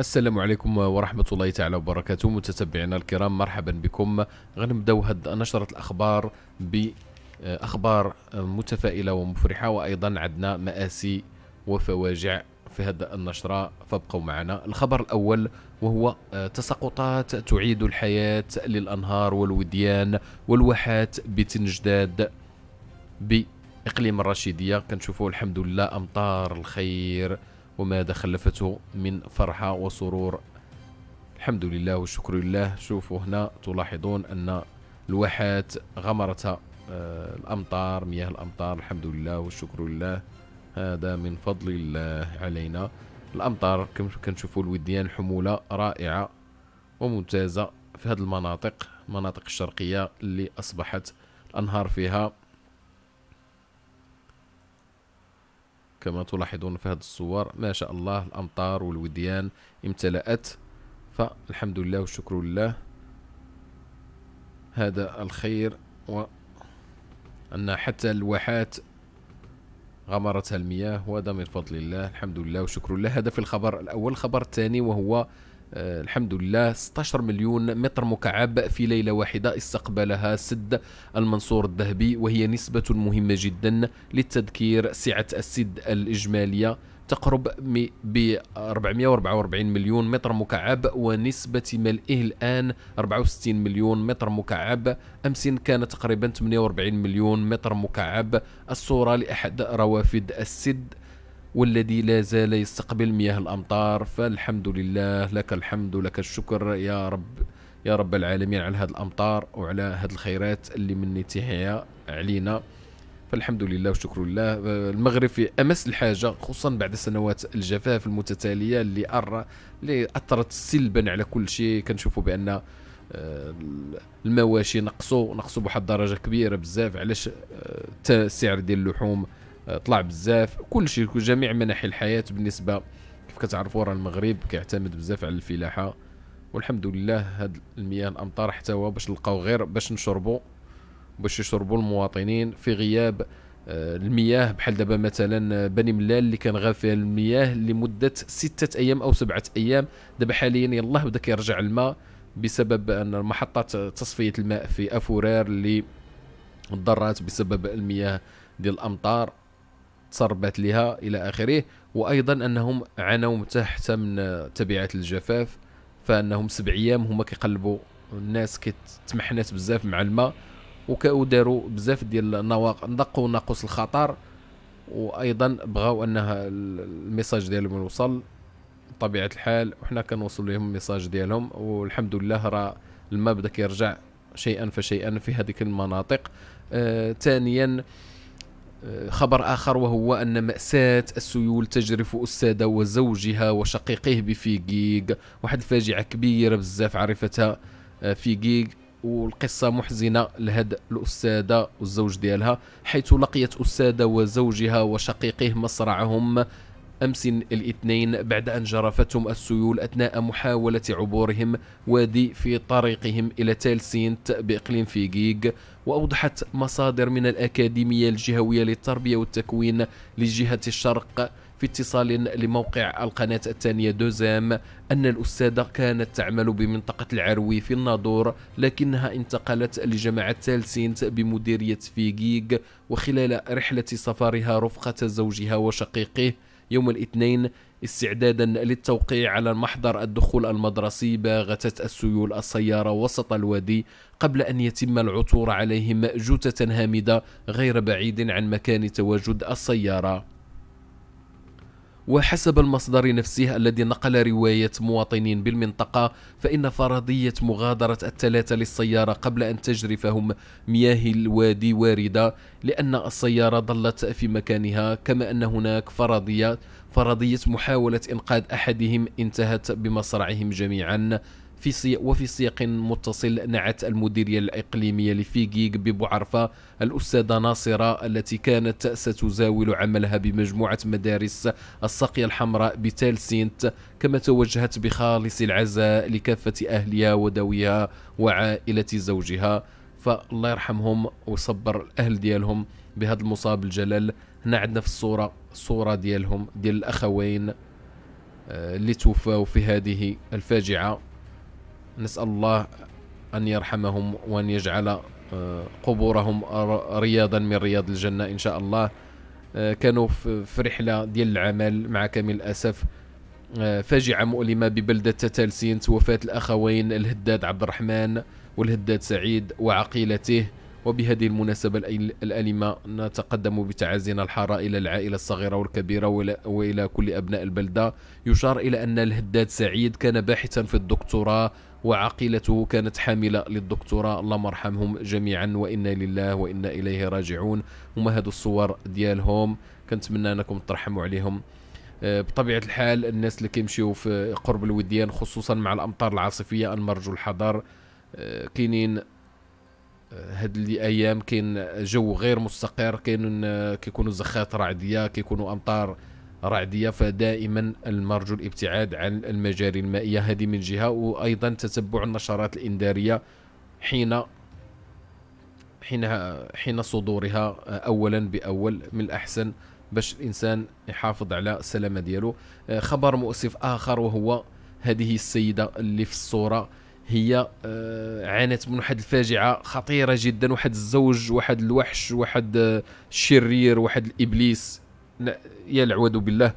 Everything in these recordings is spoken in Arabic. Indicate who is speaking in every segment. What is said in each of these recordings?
Speaker 1: السلام عليكم ورحمة الله تعالى وبركاته متتبعينا الكرام مرحبا بكم غنبداو هاد نشرة الأخبار بأخبار متفائلة ومفرحة وأيضا عندنا مآسي وفواجع في هاد النشرة فابقوا معنا الخبر الأول وهو آه، تساقطات تعيد الحياة للأنهار والوديان والواحات بتنجداد بإقليم الرشيدية كنشوفوا الحمد لله أمطار الخير وماذا خلفته من فرحة وسرور الحمد لله والشكر لله شوفوا هنا تلاحظون أن الواحات غمرتها آه، الأمطار مياه الأمطار الحمد لله والشكر لله هذا من فضل الله علينا الأمطار كنشوفوا الوديان حمولة رائعة وممتازة في هذه المناطق المناطق الشرقية اللي أصبحت الأنهار فيها كما تلاحظون في هذه الصور ما شاء الله الأمطار والوديان امتلأت فالحمد لله والشكر لله هذا الخير و أن حتى الواحات غمرتها المياه وهذا من فضل الله الحمد لله وشكر الله هذا في الخبر الأول الخبر الثاني وهو آه، الحمد لله 16 مليون متر مكعب في ليلة واحدة استقبلها سد المنصور الذهبي وهي نسبة مهمة جدا للتذكير سعة السد الإجمالية تقرب ب 444 مليون متر مكعب ونسبة ملئه الآن 64 مليون متر مكعب أمس كان تقريبا 48 مليون متر مكعب الصورة لأحد روافد السد والذي لا زال يستقبل مياه الأمطار فالحمد لله لك الحمد لك الشكر يا رب يا رب العالمين على هذه الأمطار وعلى هذه الخيرات اللي منيتيها علينا فالحمد لله وشكر لله المغرب في امس الحاجه خصوصا بعد سنوات الجفاف المتتاليه اللي أر... اللي اثرت سلبا على كل شيء كنشوفوا بان آه، المواشي نقصوا نقصوا بواحد الدرجه كبيره بزاف علاش السعر آه، ديال اللحوم آه، طلع بزاف كلشي جميع مناحي الحياه بالنسبه كيف كتعرفوا راه المغرب كيعتمد بزاف على الفلاحه والحمد لله هاد المياه الامطار حتى هو باش نلقاو غير باش نشربوا باش يشربوا المواطنين في غياب آه، المياه بحال دابا مثلا آه، بني ملال اللي كان غاب فيها المياه لمده ستة ايام او سبعة ايام دابا حاليا يلاه بدا كيرجع الماء بسبب ان محطه تصفيه الماء في أفورير اللي تضرات بسبب المياه ديال الامطار تسربت لها إلى آخره وأيضا أنهم عانوا تحت من تبعات الجفاف فأنهم سبع أيام هما كيقلبوا الناس كتمحنات بزاف مع الماء وداروا بزاف ديال النواق نقوا ناقوس الخطر وايضا بغاو انها الميساج ديالهم يوصل بطبيعه الحال وحنا كنوصل لهم الميساج ديالهم والحمد لله راه الماء بدا كيرجع شيئا فشيئا في هذيك المناطق آه، ثانيا آه خبر آخر وهو أن مأساة السيول تجرف أستاذة وزوجها بفي جيج واحد الفاجعة كبيرة بزاف عرفتها آه، جيج والقصة محزنة لهاد الأستاذة والزوج ديالها حيث لقيت أستاذة وزوجها وشقيقه مصرعهم أمس الاثنين بعد أن جرفتهم السيول أثناء محاولة عبورهم وادي في طريقهم إلى تالسينت بإقليم فيجيج وأوضحت مصادر من الأكاديمية الجهوية للتربية والتكوين لجهة الشرق في اتصال لموقع القناة الثانية دوزام أن الأستاذة كانت تعمل بمنطقة العروي في الناظور لكنها انتقلت لجماعة تالسينت بمديرية فيجيج وخلال رحلة سفرها رفقة زوجها وشقيقه يوم الاثنين استعدادا للتوقيع على محضر الدخول المدرسي باغتت السيول السيارة وسط الوادي قبل أن يتم العثور عليهم جثة هامدة غير بعيد عن مكان تواجد السيارة وحسب المصدر نفسه الذي نقل رواية مواطنين بالمنطقة فإن فرضية مغادرة الثلاثة للسيارة قبل أن تجرفهم مياه الوادي واردة لأن السيارة ظلت في مكانها كما أن هناك فرضية فرضية محاولة إنقاذ أحدهم انتهت بمصرعهم جميعا في سياق وفي سياق متصل نعت المديرية الإقليمية لفيجيك ببوعرفة الأستاذة ناصرة التي كانت ستزاول عملها بمجموعة مدارس الساقية الحمراء بتالسينت كما توجهت بخالص العزاء لكافة أهلها وذويها وعائلة زوجها فالله يرحمهم ويصبر الأهل ديالهم بهذا المصاب الجلل هنا عندنا في الصورة صورة ديالهم ديال الأخوين آه، اللي توفاو في هذه الفاجعة نسأل الله أن يرحمهم وأن يجعل آه، قبورهم رياضا من رياض الجنة إن شاء الله آه، كانوا في رحلة ديال العمل مع كامل الأسف آه، فاجعة مؤلمة ببلدة تتالسينت وفاة الأخوين الهداد عبد الرحمن والهداد سعيد وعقيلته وبهذه المناسبة الأليمة نتقدم بتعازينا الحارة إلى العائلة الصغيرة والكبيرة وإلى كل أبناء البلدة يشار إلى أن الهداد سعيد كان باحثا في الدكتوراه وعقيلته كانت حاملة للدكتوراه اللهم ارحمهم جميعا وإنا لله وإنا إليه راجعون هما هادو الصور ديالهم كنتمنى أنكم ترحموا عليهم آه، بطبيعة الحال الناس اللي كيمشيو في قرب الوديان خصوصا مع الأمطار العاصفية نرجو الحذر آه، كاينين آه، هاد الايام كاين جو غير مستقر كاين كيكونوا زخات رعديه كيكونوا امطار رعدية فدائما المرجو الابتعاد عن المجاري المائية هذه من جهة وأيضا تتبع النشرات الإنذارية حين حين حين صدورها أولا بأول من الأحسن باش الإنسان يحافظ على السلامة ديالو خبر مؤسف آخر وهو هذه السيدة اللي في الصورة هي آه، عانت من واحد الفاجعه خطيره جدا واحد الزوج واحد الوحش واحد الشرير آه، واحد الابليس يا العوذ بالله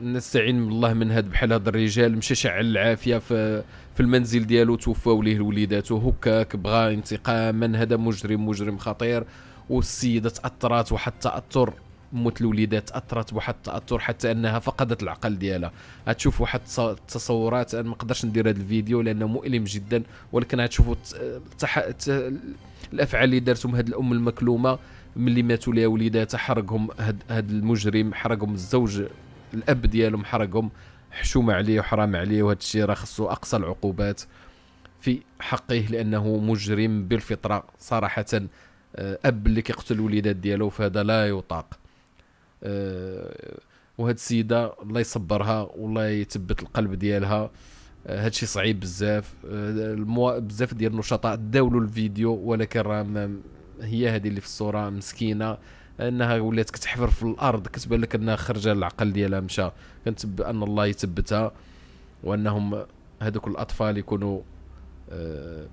Speaker 1: نستعين بالله من هاد بحال هاد الرجال مشى شعل العافيه في في المنزل ديالو توفاو ليه الوليدات هكاك بغى انتقاما هذا مجرم مجرم خطير والسيده تاثرت واحد التاثر موت الوليدات تاثرت بواحد التاثر حتى انها فقدت العقل ديالها غتشوف واحد التصورات انا ما نقدرش ندير هذا الفيديو لانه مؤلم جدا ولكن غتشوفوا الافعال اللي دارتهم هاد الام المكلومه ملي ماتوا ليها وليداتها حرقهم هاد, هاد المجرم حرقهم الزوج الاب ديالهم حرقهم حشومه عليه وحرام عليه وهذا الشيء راه خصو اقصى العقوبات في حقه لانه مجرم بالفطره صراحه آه، اب اللي كيقتل الوليدات ديالو فهذا لا يطاق آه، وهاد السيده الله يصبرها والله يثبت القلب ديالها آه، هادشي صعيب بزاف بزاف ديال النشطاء داولوا الفيديو ولكن راه هي هذه اللي في الصوره مسكينه انها ولات كتحفر في الارض كتبان لك انها خرجه العقل ديالها مشى كانت بان الله يثبتها وانهم هذوك الاطفال يكونوا آه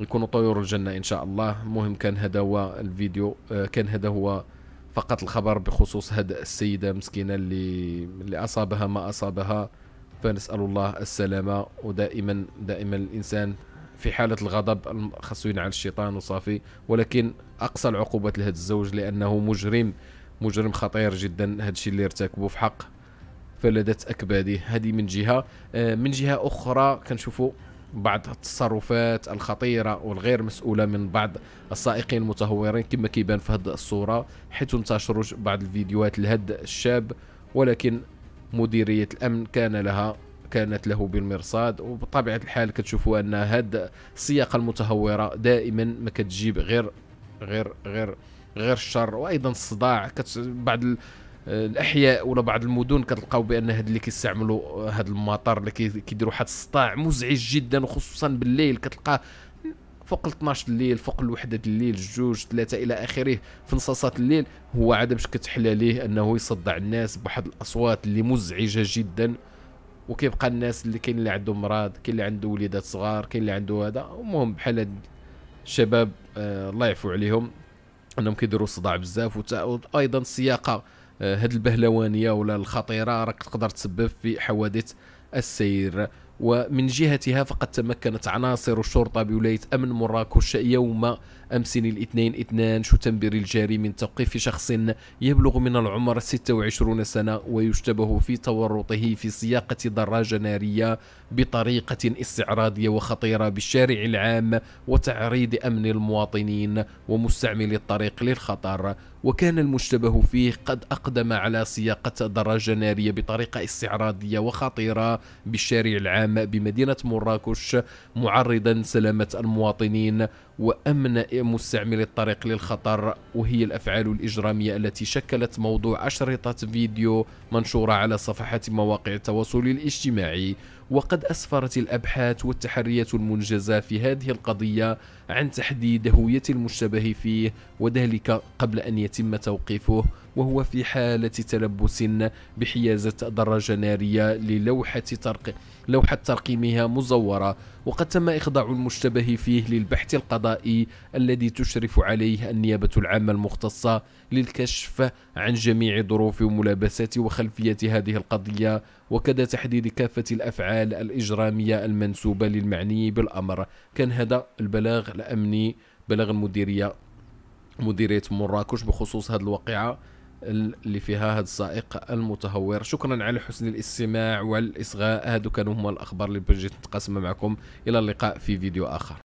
Speaker 1: يكونوا طيور الجنه ان شاء الله المهم كان هذا هو الفيديو آه كان هذا هو فقط الخبر بخصوص هذه السيده مسكينه اللي اللي اصابها ما اصابها فنسال الله السلامه ودائما دائما الانسان في حاله الغضب خاصو ينعل الشيطان وصافي ولكن اقصى العقوبات لهذا الزوج لانه مجرم مجرم خطير جدا هذا الشيء اللي ارتكبه في حق فلذة اكباده هذه من جهه آه، من جهه اخرى كنشوفوا بعض التصرفات الخطيره والغير مسؤوله من بعض السائقين المتهورين كما كيبان في هذه الصوره حيث انتشروا بعض الفيديوهات لهذا الشاب ولكن مديريه الامن كان لها كانت له بالمرصاد وبطبيعه الحال كتشوفوا ان هاد السياقه المتهوره دائما ما كتجيب غير غير غير غير الشر وايضا الصداع بعض الاحياء ولا بعض المدن كتلقاو بان هاد اللي كيستعملوا هاد المطر اللي كيديروا واحد الصداع مزعج جدا وخصوصا بالليل كتلقاه فوق ال 12 الليل فوق الوحدة الليل جوج ثلاثة إلى آخره في نصاصات الليل هو عاد باش كتحلى ليه أنه يصدع الناس بواحد الأصوات اللي مزعجة جدا وكيبقى الناس اللي كاين اللي عنده مراض كاين اللي عنده وليدات صغار كاين اللي عنده هذا المهم بحال هاد الشباب آه الله يعفو عليهم انهم كيديروا الصداع بزاف وايضا السياقه آه هاد البهلوانيه ولا الخطيره راك تقدر تسبب في حوادث السير ومن جهتها فقد تمكنت عناصر الشرطه بولايه امن مراكش يوم أمسن الاثنين اثنان شتنبري الجاري من توقيف شخص يبلغ من العمر 26 سنة ويشتبه في تورطه في سياقة دراجة نارية بطريقة استعراضية وخطيرة بالشارع العام وتعريض أمن المواطنين ومستعملي الطريق للخطر وكان المشتبه فيه قد أقدم على سياقة دراجة نارية بطريقة استعراضية وخطيرة بالشارع العام بمدينة مراكش معرضا سلامة المواطنين وأمن مستعمل الطريق للخطر وهي الأفعال الإجرامية التي شكلت موضوع أشرطة فيديو منشورة على صفحات مواقع التواصل الاجتماعي وقد أسفرت الأبحاث والتحريات المنجزة في هذه القضية عن تحديد هوية المشتبه فيه وذلك قبل أن يتم توقيفه وهو في حالة تلبس بحيازة دراجة نارية للوحة ترق... لوحة ترقيمها مزورة وقد تم إخضاع المشتبه فيه للبحث القضائي الذي تشرف عليه النيابة العامة المختصة للكشف عن جميع ظروف وملابسات وخلفية هذه القضية وكذا تحديد كافة الأفعال الإجرامية المنسوبة للمعني بالأمر كان هذا البلاغ الأمني بلاغ المديرية مديرية مراكش بخصوص هذه الواقعة اللي فيها هذا السائق المتهور شكرا على حسن الاستماع والإصغاء هذا كانوا هما الأخبار اللي بجيت نتقاسم معكم إلى اللقاء في فيديو آخر